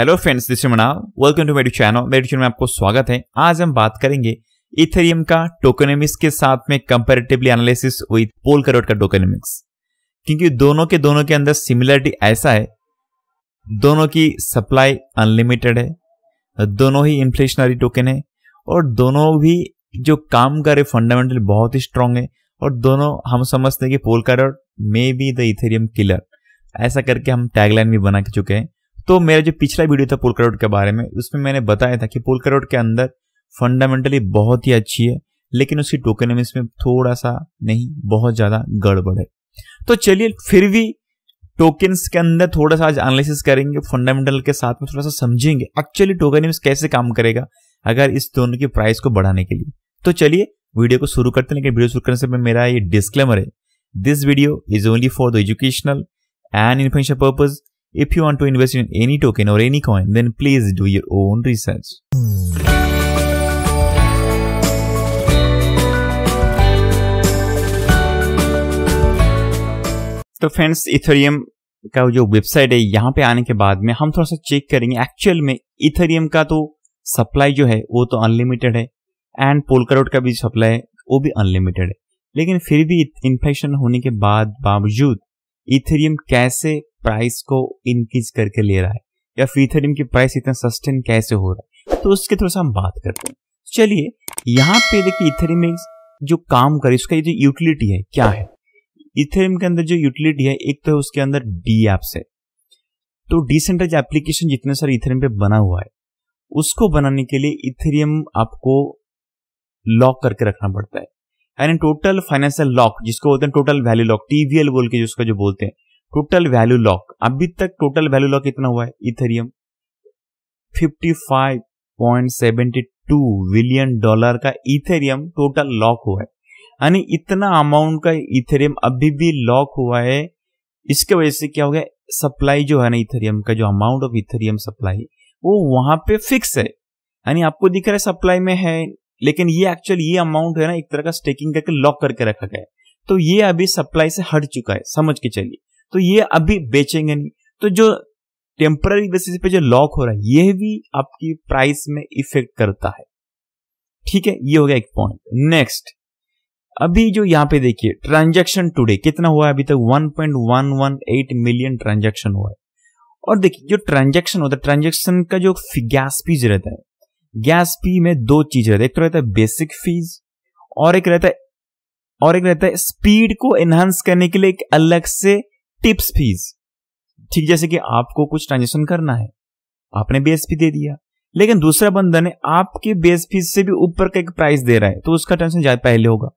Hello friends this welcome to मेरी channel मेरे channel में आपको स्वागत है आज हम बात करेंगे इथेरियम का टोकोनोमिक्स के साथ में कंपेरेटिवली एनालिसिस विद पोल करोट का टोकोनोमिक्स क्योंकि दोनों के दोनों के अंदर सिमिलरिटी ऐसा है दोनों की सप्लाई अनलिमिटेड है दोनों ही इन्फ्लेशनरी टोकन है और दोनों भी जो काम करे फंडामेंटली बहुत ही स्ट्रांग है और दोनों हम समझते हैं कि Polkadot may be the Ethereum killer ऐसा करके हम टैगलाइन भी बना के चुके हैं तो मेरा जो पिछला वीडियो था पुल के बारे में उसमें मैंने बताया था कि पुल के अंदर फंडामेंटली बहुत ही अच्छी है लेकिन उसकी टोकेनमिक्स में थोड़ा सा नहीं बहुत ज़्यादा गड़बड़ है तो चलिए फिर भी टोकन्स के अंदर थोड़ा सा आज एनालिसिस करेंगे फंडामेंटल के साथ में थोड़ा सा समझेंगे एक्चुअली टोकनमिक्स कैसे काम करेगा अगर इस दोनों की प्राइस को बढ़ाने के लिए तो चलिए वीडियो को शुरू करते हैं लेकिन वीडियो शुरू करने से मेरा ये डिस्क्लेमर है this video is only for the educational and information purpose If you want to invest in any token or any coin, then please do your own research. तो फ्रेंड्स इथेरियम का जो website है यहाँ पे आने के बाद में हम थोड़ा सा चेक करेंगे एक्चुअल में इथेरियम का तो सप्लाई जो है वो तो अनलिमिटेड है एंड पोलकरोट का भी सप्लाई है वो भी अनलिमिटेड है लेकिन फिर भी इन्फेक्शन होने के बाद बावजूद इथेरियम कैसे प्राइस को इंक्रीज करके ले रहा है या फिर इथेरियम की प्राइस इतना सस्टेन कैसे हो रहा है तो उसके थोड़ा सा हम बात करते हैं चलिए यहाँ पे देखिए इथेरियम में जो काम करे उसका ये जो यूटिलिटी है क्या है इथेरियम के अंदर जो यूटिलिटी है एक तो उसके अंदर डी एप्स है तो डिसेंट्रलाइज एप्लीकेशन जितने सारे इथेरियम पे बना हुआ है उसको बनाने के लिए इथेरियम आपको लॉक करके रखना पड़ता है यानी टोटल फाइनेंशियल लॉक जिसको बोलते हैं टोटल वैल्यू लॉक टीवीएल बोल के जिसका जो बोलते हैं टोटल वैल्यू लॉक अभी तक टोटल वैल्यू लॉक कितना हुआ है इथेरियम 55.72 बिलियन डॉलर का इथेरियम टोटल लॉक हुआ है यानी इतना अमाउंट का इथेरियम अभी भी लॉक हुआ है इसके वजह से क्या हो गया सप्लाई जो है ना इथेरियम का जो अमाउंट ऑफ इथेरियम सप्लाई वो वहां पे फिक्स है यानी आपको दिख रहा है सप्लाई में है लेकिन ये एक्चुअल ये अमाउंट है ना एक तरह का स्टेकिंग करके लॉक करके रखा गया है तो ये अभी सप्लाई से हट चुका है समझ के चलिए तो ये अभी बेचेंगे नहीं तो जो टेम्पररी बेसिस पे जो लॉक हो रहा है यह भी आपकी प्राइस में इफेक्ट करता है ठीक है ये हो गया एक पॉइंट नेक्स्ट अभी जो यहां पे देखिए ट्रांजेक्शन टूडे कितना हुआ है अभी तक 1.118 मिलियन ट्रांजेक्शन हुआ है और देखिए जो ट्रांजेक्शन होता है ट्रांजेक्शन का जो गैस फीस रहता है गैस फी में दो चीज रहता है एक तो रहता है बेसिक फीस और एक रहता है और एक रहता है स्पीड को एनहांस करने के लिए एक अलग से टिप्स फीस ठीक जैसे कि आपको कुछ ट्रांजेक्शन करना है आपने बेस फी दे दिया लेकिन दूसरा बंदा ने आपके बेस फीस से भी ऊपर का एक प्राइस दे रहा है तो उसका ट्रांजेक्शन ज्यादा पहले होगा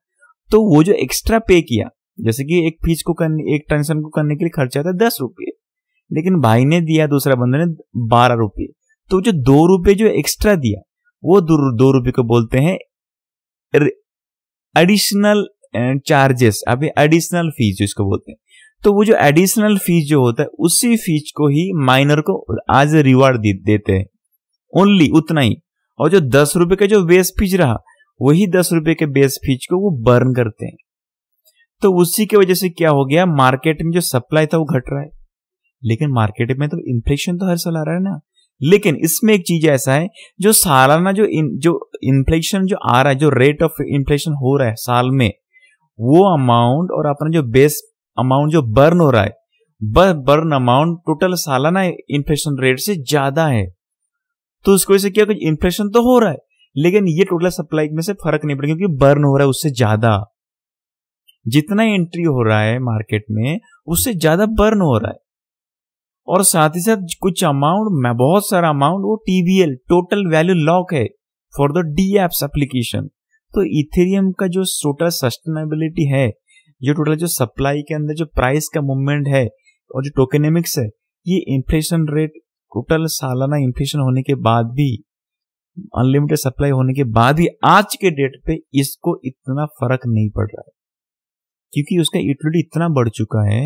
तो वो जो एक्स्ट्रा पे किया जैसे कि एक फीस को करने एक ट्रांजेक्शन को करने के लिए खर्चा था दस रुपये लेकिन भाई ने दिया दूसरा बंदा ने बारह रुपये तो जो दो रुपये जो एक्स्ट्रा दिया वो दो, रुपये को बोलते हैं एडिशनल चार्जेस अभी एडिशनल फीस जो इसको बोलते हैं तो वो जो एडिशनल फीस जो होता है उसी फीस को ही माइनर को आज रिवार्ड दे, देते हैं ओनली उतना ही और जो दस रुपए का जो बेस फीस रहा वही दस रुपए के बेस फीस को वो बर्न करते हैं तो उसी की वजह से क्या हो गया मार्केट में जो सप्लाई था वो घट रहा है लेकिन मार्केट में तो इन्फ्लेशन तो हर साल आ रहा है ना लेकिन इसमें एक चीज ऐसा है जो सालाना जो इन, जो इन्फ्लेशन जो आ रहा है जो रेट ऑफ इन्फ्लेशन हो रहा है साल में वो अमाउंट और अपना जो बेस अमाउंट जो बर्न हो रहा है बर्न अमाउंट टोटल सालाना इन्फ्लेशन रेट से ज्यादा है तो उसको ऐसे क्या इन्फ्लेशन तो हो रहा है लेकिन ये टोटल सप्लाई में से फर्क नहीं पड़ेगा क्योंकि बर्न हो रहा है उससे ज्यादा जितना एंट्री हो रहा है मार्केट में उससे ज्यादा बर्न हो रहा है और साथ ही साथ कुछ अमाउंट बहुत सारा अमाउंट वो टीबीएल टोटल वैल्यू लॉक है for the D apps application तो इथेरियम का जो टोटल सस्टेनेबिलिटी है ये टोटल जो सप्लाई के अंदर जो प्राइस का मूवमेंट है और जो टोकेनेमिक्स है ये इन्फ्लेशन रेट टोटल सालाना इन्फ्लेशन होने के बाद भी अनलिमिटेड सप्लाई होने के बाद भी आज के डेट पे इसको इतना फर्क नहीं पड़ रहा है क्योंकि उसका यूटिलिटी इतना बढ़ चुका है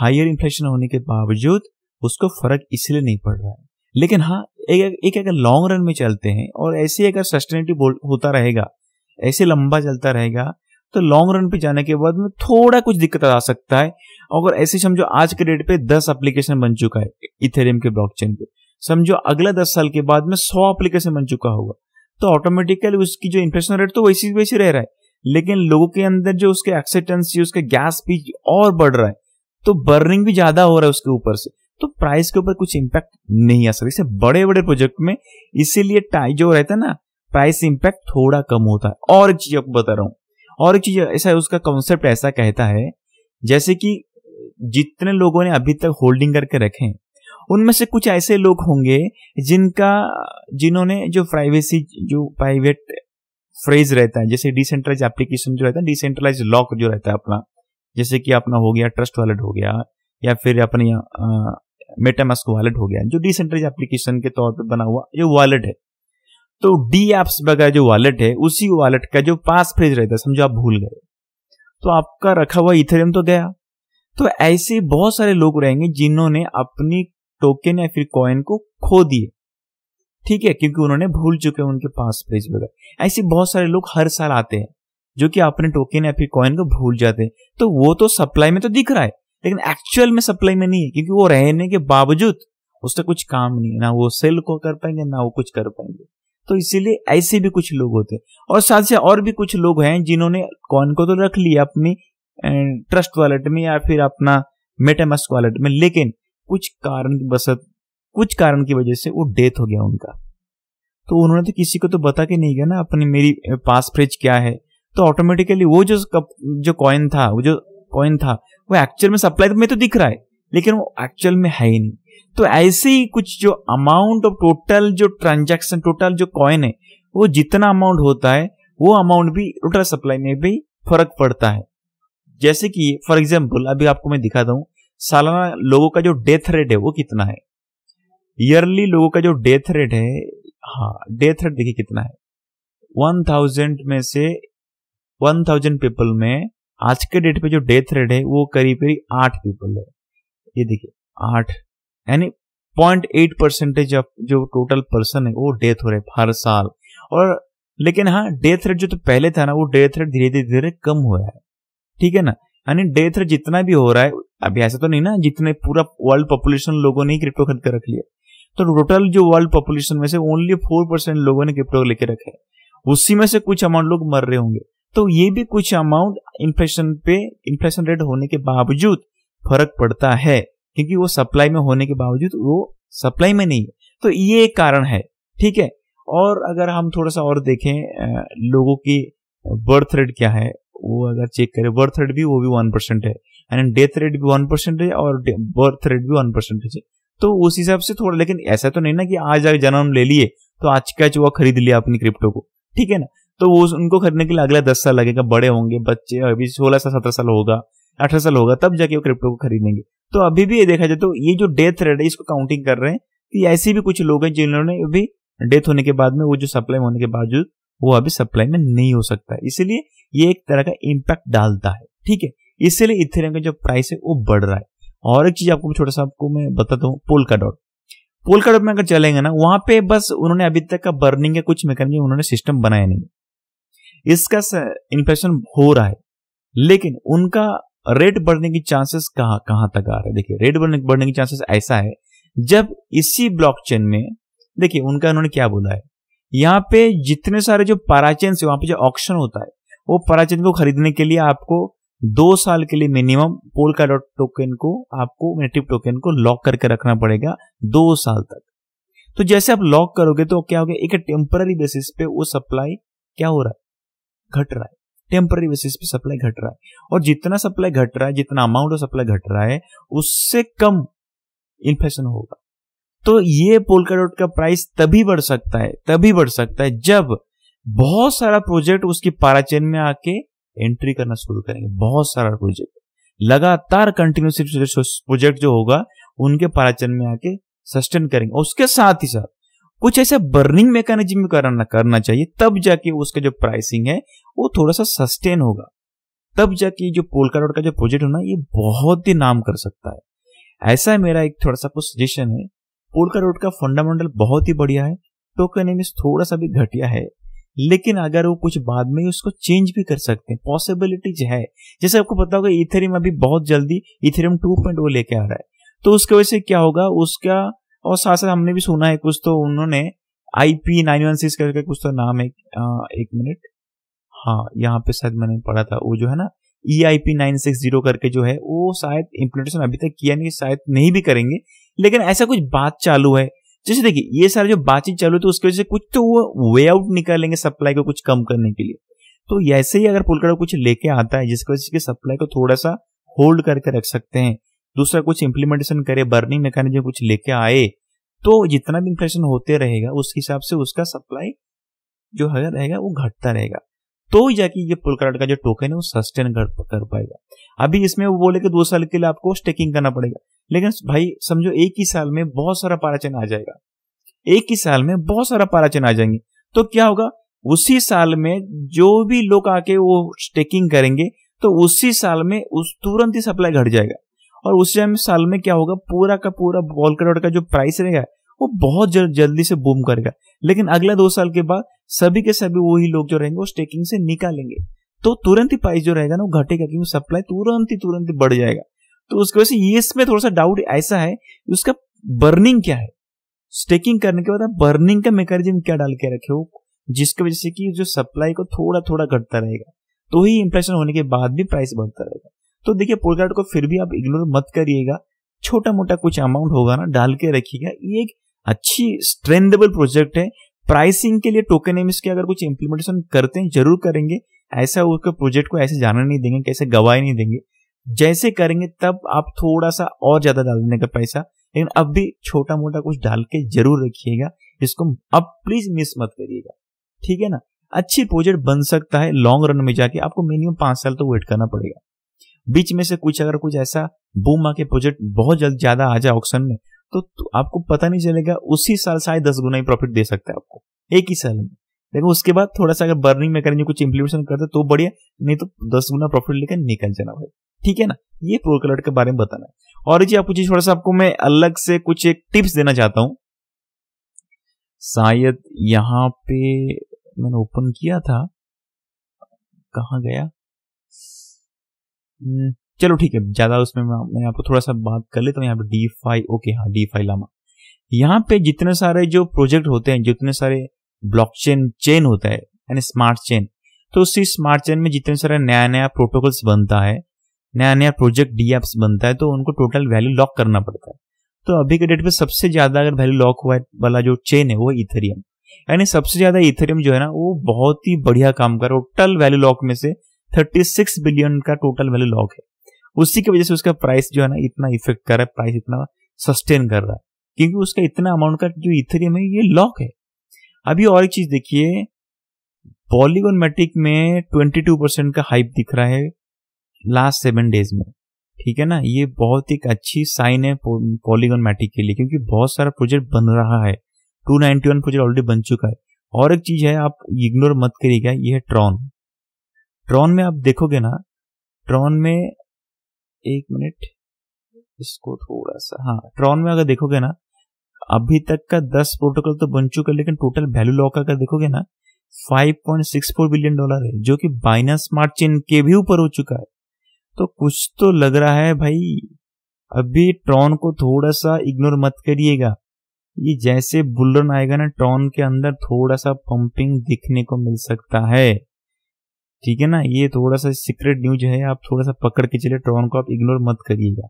हायर इन्फ्लेशन होने के बावजूद उसको फर्क इसलिए नहीं पड़ रहा है लेकिन हाँ एक एक अगर लॉन्ग रन में चलते हैं और ऐसे अगर सस्टेनेटिव होता रहेगा ऐसे लंबा चलता रहेगा तो लॉन्ग रन पे जाने के बाद में थोड़ा कुछ दिक्कत आ सकता है अगर ऐसे समझो आज के डेट पे दस एप्लीकेशन बन चुका है इथेरियम के ब्लॉकचेन पे समझो अगला दस साल के बाद में सौ एप्लीकेशन बन चुका होगा तो ऑटोमेटिकली उसकी जो इन्फ्लेशन रेट तो वैसी वैसी रह रहा है लेकिन लोगों के अंदर जो उसके एक्सेप्टेंस उसके गैस भी और बढ़ रहा है तो बर्निंग भी ज्यादा हो रहा है उसके ऊपर से तो प्राइस के ऊपर कुछ इम्पैक्ट नहीं आ सकता बड़े बड़े प्रोजेक्ट में इसीलिए जो रहता है ना प्राइस इम्पैक्ट थोड़ा कम होता है और एक चीज आपको बता रहा हूं और एक चीज ऐसा है उसका कॉन्सेप्ट ऐसा कहता है जैसे कि जितने लोगों ने अभी तक होल्डिंग करके रखे उनमें से कुछ ऐसे लोग होंगे जिनका जिन्होंने जो प्राइवेसी जो प्राइवेट फ्रेज रहता है जैसे डिसेंट्रलाइज एप्लीकेशन जो रहता है डिसेंट्रलाइज लॉक जो रहता है अपना जैसे कि अपना हो गया ट्रस्ट वॉलेट हो गया या फिर अपने मेटामास्क वॉलेट हो गया जो डिसेंट्रलाइज एप्लीकेशन के तौर पर बना हुआ जो वॉलेट है तो डी एप्स का जो वॉलेट है उसी वॉलेट का जो पास फ्रेज रहता है समझो आप भूल गए तो आपका रखा हुआ इथेरियम तो गया तो ऐसे बहुत सारे लोग रहेंगे जिन्होंने अपनी टोकन या फिर कॉइन को खो दिए ठीक है क्योंकि उन्होंने भूल चुके हैं उनके पास फ्रेज वगैरह ऐसे बहुत सारे लोग हर साल आते हैं जो कि अपने टोकन या फिर कॉइन को भूल जाते हैं तो वो तो सप्लाई में तो दिख रहा है लेकिन एक्चुअल में सप्लाई में नहीं है क्योंकि वो रहने के बावजूद उसका कुछ काम नहीं है ना वो सेल को कर पाएंगे ना वो कुछ कर पाएंगे तो इसीलिए ऐसे भी कुछ लोग होते हैं और साथ से और भी कुछ लोग हैं जिन्होंने कॉइन को तो रख लिया अपनी ट्रस्ट वॉलेट में या फिर अपना मेटामस्क वॉलेट में लेकिन कुछ कारण बसत कुछ कारण की वजह से वो डेथ हो गया उनका तो उन्होंने तो किसी को तो बता के नहीं गया ना अपनी मेरी पास फ्रिज क्या है तो ऑटोमेटिकली वो जो कप, जो कॉइन था वो जो कॉइन था वो एक्चुअल में सप्लाई में तो दिख रहा है लेकिन वो एक्चुअल में है ही नहीं तो ऐसे ही कुछ जो अमाउंट ऑफ टोटल जो ट्रांजेक्शन टोटल जो कॉइन है वो जितना अमाउंट होता है वो अमाउंट भी टोटल सप्लाई में भी फर्क पड़ता है जैसे कि फॉर एग्जाम्पल अभी आपको मैं दिखा दू सालाना लोगों का जो डेथ रेट है वो कितना है ईयरली लोगों का जो डेथ रेट है हाँ डेथ रेट देखिए कितना है वन थाउजेंड में से वन थाउजेंड पीपल में आज के डेट पे जो डेथ रेट है वो करीब करीब आठ पीपल है ये देखिए आठ यानी पॉइंट एट परसेंटेज ऑफ जो टोटल पर्सन है वो डेथ हो रहे हर साल और लेकिन हाँ डेथ रेट जो तो पहले था ना वो डेथ रेट धीरे धीरे धीरे कम हो रहा है ठीक है ना यानी डेथ रेट जितना भी हो रहा है अभी ऐसा तो नहीं ना जितने पूरा वर्ल्ड पॉपुलेशन लोगों ने क्रिप्टो खरीद कर रख लिया तो टोटल जो वर्ल्ड पॉपुलेशन में से ओनली फोर परसेंट लोगों ने क्रिप्टो लेके रखा है उसी में से कुछ अमाउंट लोग मर रहे होंगे तो ये भी कुछ अमाउंट इन्फ्लेशन पे इन्फ्लेशन रेट होने के बावजूद फर्क पड़ता है क्योंकि वो सप्लाई में होने के बावजूद वो सप्लाई में नहीं है तो ये एक कारण है ठीक है और अगर हम थोड़ा सा और देखें लोगों की बर्थ रेट क्या है वो अगर चेक करें बर्थ रेट भी वो भी वन परसेंट है एंड डेथ रेट भी वन परसेंट है और बर्थ रेट भी वन परसेंट है तो उस हिसाब से थोड़ा लेकिन ऐसा तो नहीं ना कि आज अगर जन्म ले लिए तो आज का चुआ खरीद लिया अपनी क्रिप्टो को ठीक है ना तो वो उनको खरीदने के लिए अगला दस साल लगेगा बड़े होंगे बच्चे अभी सोलह साल सत्रह साल होगा अठारह साल होगा तब जाके वो क्रिप्टो को खरीदेंगे तो अभी भी ये देखा जाए तो ये जो डेथ रेट है इसको काउंटिंग कर रहे हैं कि ऐसे भी कुछ लोग हैं जिन्होंने अभी डेथ होने के बाद में वो जो सप्लाई होने के बावजूद वो अभी सप्लाई में नहीं हो सकता इसलिए ये एक तरह का इम्पैक्ट डालता है ठीक है इसलिए इथेरियम का जो प्राइस है वो बढ़ रहा है और एक चीज आपको छोटा सा आपको मैं बताता हूँ पोलका डॉट पोलका डॉट में अगर चलेंगे ना वहां पे बस उन्होंने अभी तक का बर्निंग का कुछ मैकेनिज्म उन्होंने सिस्टम बनाया नहीं इसका इन्फ्लेशन हो रहा है लेकिन उनका रेट बढ़ने की चांसेस कहां कहां तक आ रहे हैं देखिए रेट बढ़ने बढ़ने की चांसेस ऐसा है जब इसी ब्लॉकचेन में देखिए उनका उन्होंने क्या बोला है यहाँ पे जितने सारे जो पराचेन से वहां पे जो ऑप्शन होता है वो पराचेन को खरीदने के लिए आपको दो साल के लिए मिनिमम पोल का डॉट टोकन को आपको नेटिव टोकन को लॉक करके रखना पड़ेगा दो साल तक तो जैसे आप लॉक करोगे तो क्या हो गया एक टेम्पररी बेसिस पे वो सप्लाई क्या हो रहा है घट रहा है टेम्पररी बेसिस पे सप्लाई घट रहा है और जितना सप्लाई घट रहा है जितना अमाउंट ऑफ सप्लाई घट रहा है उससे कम इन्फ्लेशन होगा तो ये पोलका डॉट का प्राइस तभी बढ़ सकता है तभी बढ़ सकता है जब बहुत सारा प्रोजेक्ट उसकी पाराचेन में आके एंट्री करना शुरू करेंगे बहुत सारा प्रोजेक्ट लगातार कंटिन्यूस प्रोजेक्ट जो होगा उनके पाराचेन में आके सस्टेन करेंगे उसके साथ ही साथ कुछ ऐसा बर्निंग मैकेनिज्म करना करना चाहिए तब जाके उसका जो प्राइसिंग है वो थोड़ा सा सस्टेन होगा तब जाके जो पोलका रोड का जो प्रोजेक्ट होना ये बहुत ही नाम कर सकता है ऐसा मेरा एक थोड़ा सा कुछ सजेशन है पोलका रोड का फंडामेंटल बहुत ही बढ़िया है टोकन एम थोड़ा सा भी घटिया है लेकिन अगर वो कुछ बाद में उसको चेंज भी कर सकते हैं पॉसिबिलिटीज है जैसे आपको पता होगा इथेरियम अभी बहुत जल्दी इथेरियम टू oh लेके आ रहा है तो उसके वजह से क्या होगा उसका और साथ साथ हमने भी सुना है कुछ तो उन्होंने I P nine one six करके कुछ तो नाम है एक मिनट हाँ यहाँ पे शायद मैंने पढ़ा था वो जो है ना E I P nine six zero करके जो है वो शायद इम्प्लीमेंटेशन अभी तक किया नहीं शायद नहीं भी करेंगे लेकिन ऐसा कुछ बात चालू है जैसे देखिए ये सारे जो बातचीत चालू तो उसकी वजह से कुछ तो वो वे आउट निकालेंगे सप्लाई को कुछ कम करने के लिए तो ऐसे ही अगर पुलकड़ा कुछ लेके आता है जिसकी वजह से सप्लाई को थोड़ा सा होल्ड करके रख सकते हैं दूसरा कुछ इम्प्लीमेंटेशन करे बर्निंग मैकेनिज्म कुछ लेके आए तो जितना भी इन्फ्लेशन होते रहेगा उस हिसाब से उसका सप्लाई जो है रहेगा वो घटता रहेगा तो जाके ये पोलकार्ड का जो टोकन है वो सस्टेन कर, कर पाएगा अभी इसमें वो बोले कि दो साल के लिए आपको स्टेकिंग करना पड़ेगा लेकिन भाई समझो एक ही साल में बहुत सारा पाराचन आ जाएगा एक ही साल में बहुत सारा पाराचन आ जाएंगे तो क्या होगा उसी साल में जो भी लोग आके वो स्टेकिंग करेंगे तो उसी साल में उस तुरंत ही सप्लाई घट जाएगा और उस टाइम साल में क्या होगा पूरा का पूरा बॉल डॉट का जो प्राइस रहेगा वो बहुत जल, जल्दी से बूम करेगा लेकिन अगले दो साल के बाद सभी के सभी वही लोग जो रहेंगे वो स्टेकिंग से निकालेंगे तो तुरंत ही प्राइस जो रहेगा ना वो घटेगा क्योंकि सप्लाई तुरंत ही तुरंत ही बढ़ जाएगा तो उसकी वजह से ये इसमें थोड़ा सा डाउट ऐसा है उसका बर्निंग क्या है स्टेकिंग करने के बाद आप बर्निंग का मेकनिज्म क्या डाल के रखे हो जिसकी वजह से कि जो सप्लाई को थोड़ा थोड़ा घटता रहेगा तो ही इंप्रेशन होने के बाद भी प्राइस बढ़ता रहेगा तो देखिए कार्ड को फिर भी आप इग्नोर मत करिएगा छोटा मोटा कुछ अमाउंट होगा ना डाल के रखिएगा ये एक अच्छी स्ट्रेंडेबल प्रोजेक्ट है प्राइसिंग के लिए टोकन एम के अगर कुछ इम्प्लीमेंटेशन करते हैं जरूर करेंगे ऐसा उसके प्रोजेक्ट को ऐसे जाना नहीं देंगे कैसे गवाही नहीं देंगे जैसे करेंगे तब आप थोड़ा सा और ज्यादा डाल देने का पैसा लेकिन अब भी छोटा मोटा कुछ डाल के जरूर रखिएगा इसको अब प्लीज मिस मत करिएगा ठीक है ना अच्छी प्रोजेक्ट बन सकता है लॉन्ग रन में जाके आपको मिनिमम पांच साल तो वेट करना पड़ेगा बीच में से कुछ अगर कुछ ऐसा बूम आके प्रोजेक्ट बहुत जल्द ज्यादा आ जाए ऑप्शन में तो, तो आपको पता नहीं चलेगा उसी साल शायद दस गुना ही प्रॉफिट दे सकता है आपको एक ही साल में लेकिन उसके बाद थोड़ा सा अगर बर्निंग करेंगे कुछ इंप्लीमेंटेशन करते तो बढ़िया नहीं तो दस गुना प्रॉफिट लेकर निकल जाना भाई ठीक है ना ये प्रो के बारे में बताना है और जी आप पूछिए थोड़ा सा आपको मैं अलग से कुछ एक टिप्स देना चाहता हूं शायद यहाँ पे मैंने ओपन किया था कहा गया हम्म, चलो ठीक है ज्यादा उसमें मैं आपको थोड़ा सा बात कर लेता हूँ यहाँ पे डी फाइव ओके हाँ डी फाइव लामा यहाँ पे जितने सारे जो प्रोजेक्ट होते हैं जितने सारे ब्लॉकचेन चेन होता है यानी स्मार्ट चेन तो उसी स्मार्ट चेन में जितने सारे नया नया प्रोटोकॉल्स बनता है नया नया प्रोजेक्ट डी एप्स बनता है तो उनको टोटल वैल्यू लॉक करना पड़ता है तो अभी के डेट पे सबसे ज्यादा अगर वैल्यू लॉक हुआ वाला जो चेन है वो इथेरियम यानी सबसे ज्यादा इथेरियम जो है ना वो बहुत ही बढ़िया काम कर टोटल वैल्यू लॉक में से 36 बिलियन का टोटल वैल्यू लॉक है उसी की वजह से उसका प्राइस जो है ना इतना इफेक्ट कर रहा है प्राइस इतना सस्टेन कर रहा है क्योंकि उसका इतना अमाउंट का जो इथेरियम है ये लॉक है अभी और एक चीज देखिए पॉलीगोन मेट्रिक में 22 परसेंट का हाइप दिख रहा है लास्ट सेवन डेज में ठीक है ना ये बहुत एक अच्छी साइन है पॉलीगोन मैटिक के लिए क्योंकि बहुत सारा प्रोजेक्ट बन रहा है 291 प्रोजेक्ट ऑलरेडी बन चुका है और एक चीज है आप इग्नोर मत करिएगा ये है ट्रॉन ट्रॉन में आप देखोगे ना ट्रॉन में एक मिनट इसको थोड़ा सा हाँ ट्रॉन में अगर देखोगे ना अभी तक का दस प्रोटोकॉल तो बन चुका है लेकिन टोटल वैल्यू लॉक अगर देखोगे ना 5.64 बिलियन डॉलर है जो कि बाइना स्मार्ट चेन के भी ऊपर हो चुका है तो कुछ तो लग रहा है भाई अभी ट्रॉन को थोड़ा सा इग्नोर मत करिएगा ये जैसे बुलरन आएगा ना ट्रॉन के अंदर थोड़ा सा पंपिंग दिखने को मिल सकता है ठीक है ना ये थोड़ा सा सीक्रेट न्यूज है आप थोड़ा सा पकड़ के चले ट्रॉन को आप इग्नोर मत करिएगा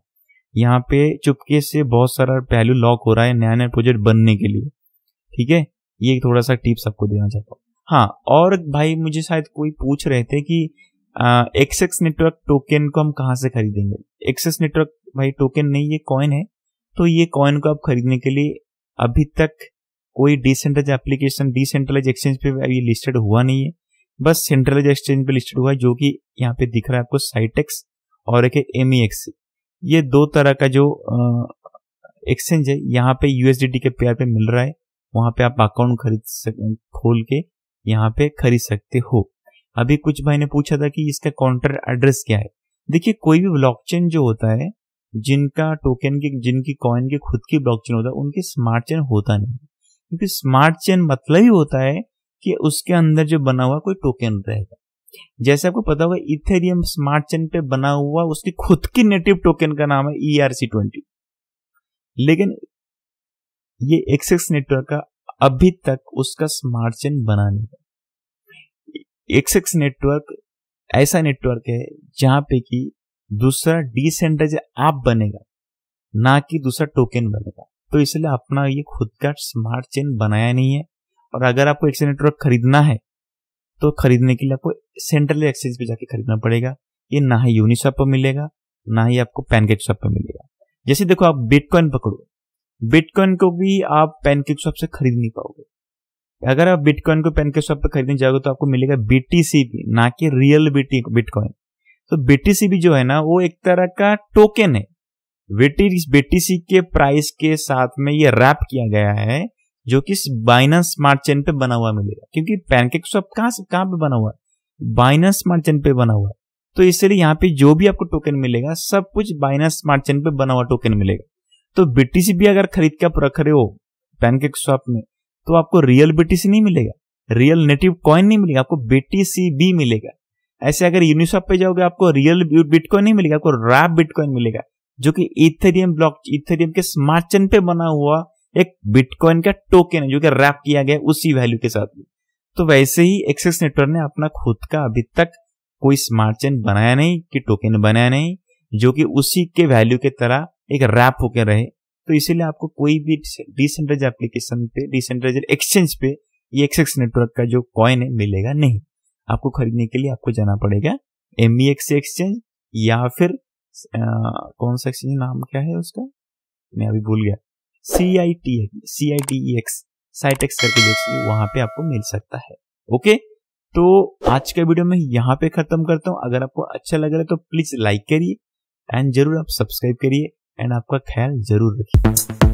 यहाँ पे चुपके से बहुत सारा पहलू लॉक हो रहा है नया नया प्रोजेक्ट बनने के लिए ठीक है ये थोड़ा सा टिप्स आपको देना चाहता हूँ हाँ और भाई मुझे शायद कोई पूछ रहे थे कि एक्सेस नेटवर्क टोकन को हम कहाँ से खरीदेंगे एक्सेस नेटवर्क भाई टोकन नहीं ये कॉइन है तो ये कॉइन को आप खरीदने के लिए अभी तक कोई डिसेंट्रलाइज एप्लीकेशन डिसेंट्रलाइज एक्सचेंज पे ये लिस्टेड हुआ नहीं है बस सेंट्रलाइज एक्सचेंज पे लिस्टेड हुआ है जो कि यहाँ पे दिख रहा है आपको साइटेक्स और एक एम e ये दो तरह का जो एक्सचेंज है यहाँ पे यूएसडीटी के पेयर पे मिल रहा है वहां पे आप अकाउंट खरीद खोल के यहाँ पे खरीद सकते हो अभी कुछ भाई ने पूछा था कि इसका काउंटर एड्रेस क्या है देखिए कोई भी ब्लॉकचेन जो होता है जिनका टोकन की जिनकी कॉइन के खुद की ब्लॉकचेन होता है उनकी स्मार्ट चेन होता नहीं क्योंकि स्मार्ट चेन मतलब ही होता है कि उसके अंदर जो बना हुआ कोई टोकन रहेगा जैसे आपको पता होगा इथेरियम स्मार्ट चेन पे बना हुआ उसकी खुद की नेटिव टोकन का नाम है ई आर सी ट्वेंटी लेकिन ये एक्सेस नेटवर्क का अभी तक उसका स्मार्ट चेन बना नहीं है एक्सेस नेटवर्क ऐसा नेटवर्क है जहां पे कि दूसरा डिसेंट्रलाइज आप बनेगा ना कि दूसरा टोकन बनेगा तो इसलिए अपना ये खुद का स्मार्ट चेन बनाया नहीं है और अगर आपको एक्सचेंज नेटवर्क खरीदना है तो खरीदने के लिए आपको सेंट्रल एक्सचेंज पे जाके खरीदना पड़ेगा ये ना ही यूनिशॉप पर मिलेगा ना ही आपको पैनकेक शॉप पर मिलेगा जैसे देखो आप बिटकॉइन पकड़ो बिटकॉइन को भी आप पैनकेक शॉप से खरीद नहीं पाओगे अगर आप बिटकॉइन को पैनकेक शॉप पर खरीदने जाओगे तो आपको मिलेगा बीटीसी भी ना कि रियल बीटी बिटकॉइन तो बीटीसी भी जो है ना वो एक तरह का टोकन है बीटीसी के प्राइस के साथ में ये रैप किया गया है जो कि बाइनेंस स्मार्ट चेन पे बना हुआ मिलेगा क्योंकि पैनकेक स्वप कहाँ से कहाँ पे बना हुआ है बाइनेंस स्मार्ट चेन पे बना हुआ है तो इसलिए यहाँ पे जो भी आपको टोकन मिलेगा सब कुछ बाइनेंस स्मार्ट चेन पे बना हुआ टोकन मिलेगा तो बीटीसी भी अगर खरीद के आप रख रहे हो पैनकेक स्वप में तो आपको रियल बीटीसी नहीं मिलेगा रियल नेटिव कॉइन नहीं मिलेगा आपको बीटीसी भी मिलेगा ऐसे अगर यूनिशॉप पे जाओगे आपको रियल बिटकॉइन नहीं मिलेगा आपको रैप बिटकॉइन मिलेगा जो कि इथेरियम ब्लॉक इथेरियम के स्मार्ट चेन पे बना हुआ एक बिटकॉइन का टोकन है जो कि रैप किया गया उसी वैल्यू के साथ तो वैसे ही एक्सेस नेटवर्क ने अपना खुद का अभी तक कोई स्मार्ट चेन बनाया नहीं कि टोकन बनाया नहीं जो कि उसी के वैल्यू के तरह एक रैप होकर रहे तो इसीलिए आपको कोई भी डिसेंट्रेज एप्लीकेशन पे डिसेंट्रेज एक्सचेंज पे ये एक्सेस नेटवर्क का जो कॉइन है मिलेगा नहीं आपको खरीदने के लिए आपको जाना पड़ेगा एम एक्सचेंज e या फिर आ, कौन सा एक्सचेंज नाम क्या है उसका मैं अभी भूल गया C I T C I T E X Citex करके देखिए वहां पे आपको मिल सकता है ओके तो आज का वीडियो मैं यहाँ पे खत्म करता हूँ अगर आपको अच्छा लग रहा है तो प्लीज लाइक करिए एंड जरूर आप सब्सक्राइब करिए एंड आपका ख्याल जरूर रखिए